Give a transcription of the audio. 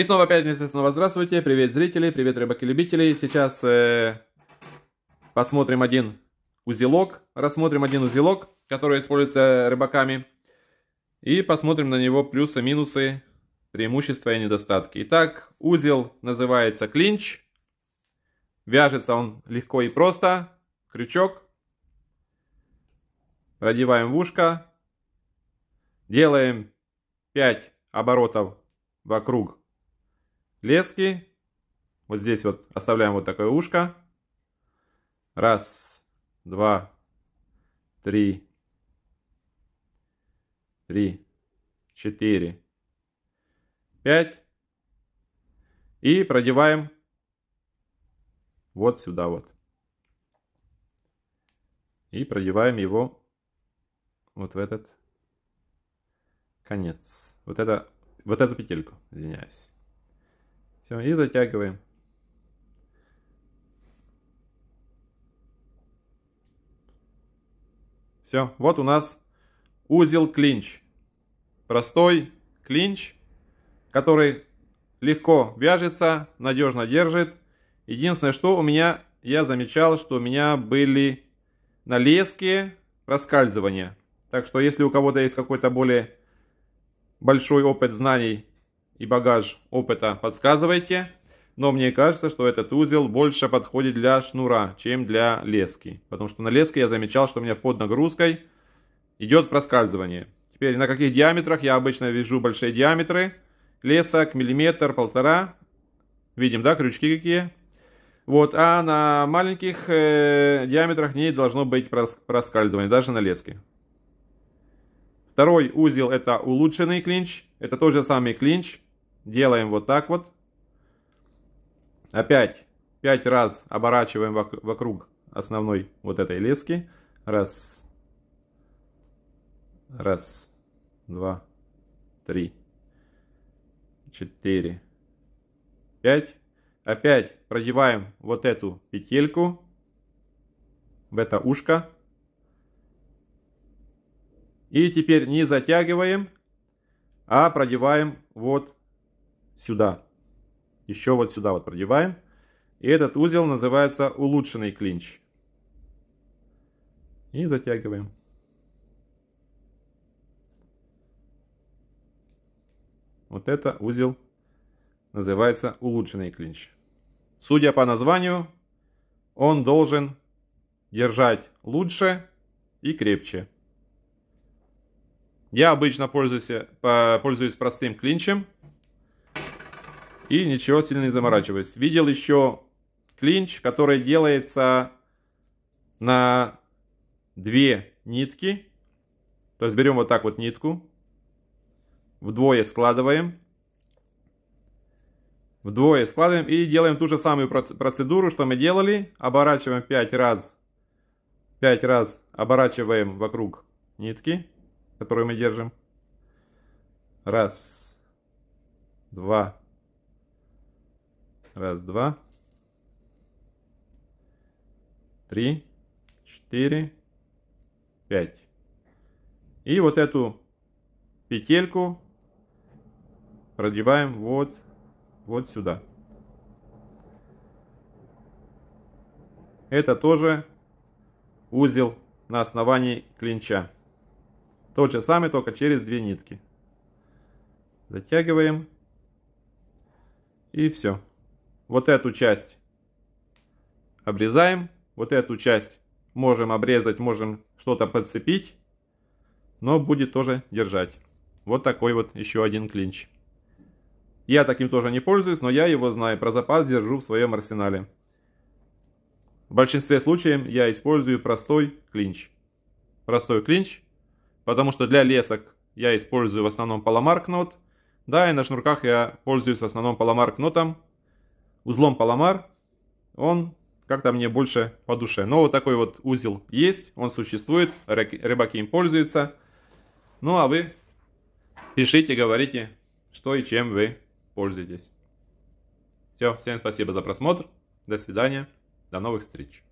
И снова пятница, снова здравствуйте, привет зрители, привет рыбаки-любители. Сейчас э, посмотрим один узелок, рассмотрим один узелок, который используется рыбаками. И посмотрим на него плюсы, минусы, преимущества и недостатки. Итак, узел называется клинч. Вяжется он легко и просто. Крючок. Продеваем в ушко. Делаем 5 оборотов вокруг лески. Вот здесь вот оставляем вот такое ушко. Раз, два, три, три, четыре, пять. И продеваем вот сюда вот. И продеваем его вот в этот конец. Вот, это, вот эту петельку, извиняюсь. Все, и затягиваем. Все, вот у нас узел клинч. Простой клинч, который легко вяжется, надежно держит. Единственное, что у меня, я замечал, что у меня были на леске проскальзывания. Так что если у кого-то есть какой-то более большой опыт знаний и багаж опыта подсказывайте, но мне кажется, что этот узел больше подходит для шнура, чем для лески. Потому что на леске я замечал, что у меня под нагрузкой идет проскальзывание. Теперь на каких диаметрах я обычно вяжу большие диаметры. Лесок, миллиметр, полтора. Видим, да, крючки какие. Вот, а на маленьких э, диаметрах не должно быть проскальзывания, даже на леске. Второй узел это улучшенный клинч. Это тот же самый клинч, Делаем вот так вот. Опять 5 раз оборачиваем вокруг основной вот этой лески. Раз. Раз. Два. Три. Четыре. Пять. Опять продеваем вот эту петельку в это ушко. И теперь не затягиваем, а продеваем вот сюда. Еще вот сюда вот продеваем. И этот узел называется улучшенный клинч. И затягиваем. Вот это узел называется улучшенный клинч. Судя по названию, он должен держать лучше и крепче. Я обычно пользуюсь, э, пользуюсь простым клинчем, и ничего сильно не заморачиваясь. Видел еще клинч, который делается на две нитки. То есть берем вот так вот нитку, вдвое складываем, вдвое складываем и делаем ту же самую процедуру, что мы делали. Оборачиваем 5 раз, 5 раз оборачиваем вокруг нитки, которую мы держим. Раз, два, Раз, два. Три, четыре, пять. И вот эту петельку продеваем вот, вот сюда. Это тоже узел на основании клинча. Тот же самый, только через две нитки. Затягиваем. И все. Вот эту часть обрезаем. Вот эту часть можем обрезать, можем что-то подцепить. Но будет тоже держать. Вот такой вот еще один клинч. Я таким тоже не пользуюсь, но я его знаю. Про запас держу в своем арсенале. В большинстве случаев я использую простой клинч. Простой клинч, потому что для лесок я использую в основном поломарк нот. Да, и на шнурках я пользуюсь в основном поломарк нотом, узлом Паламар, он как-то мне больше по душе. Но вот такой вот узел есть, он существует, рыбаки им пользуются. Ну а вы пишите, говорите, что и чем вы пользуетесь. Все, всем спасибо за просмотр, до свидания, до новых встреч.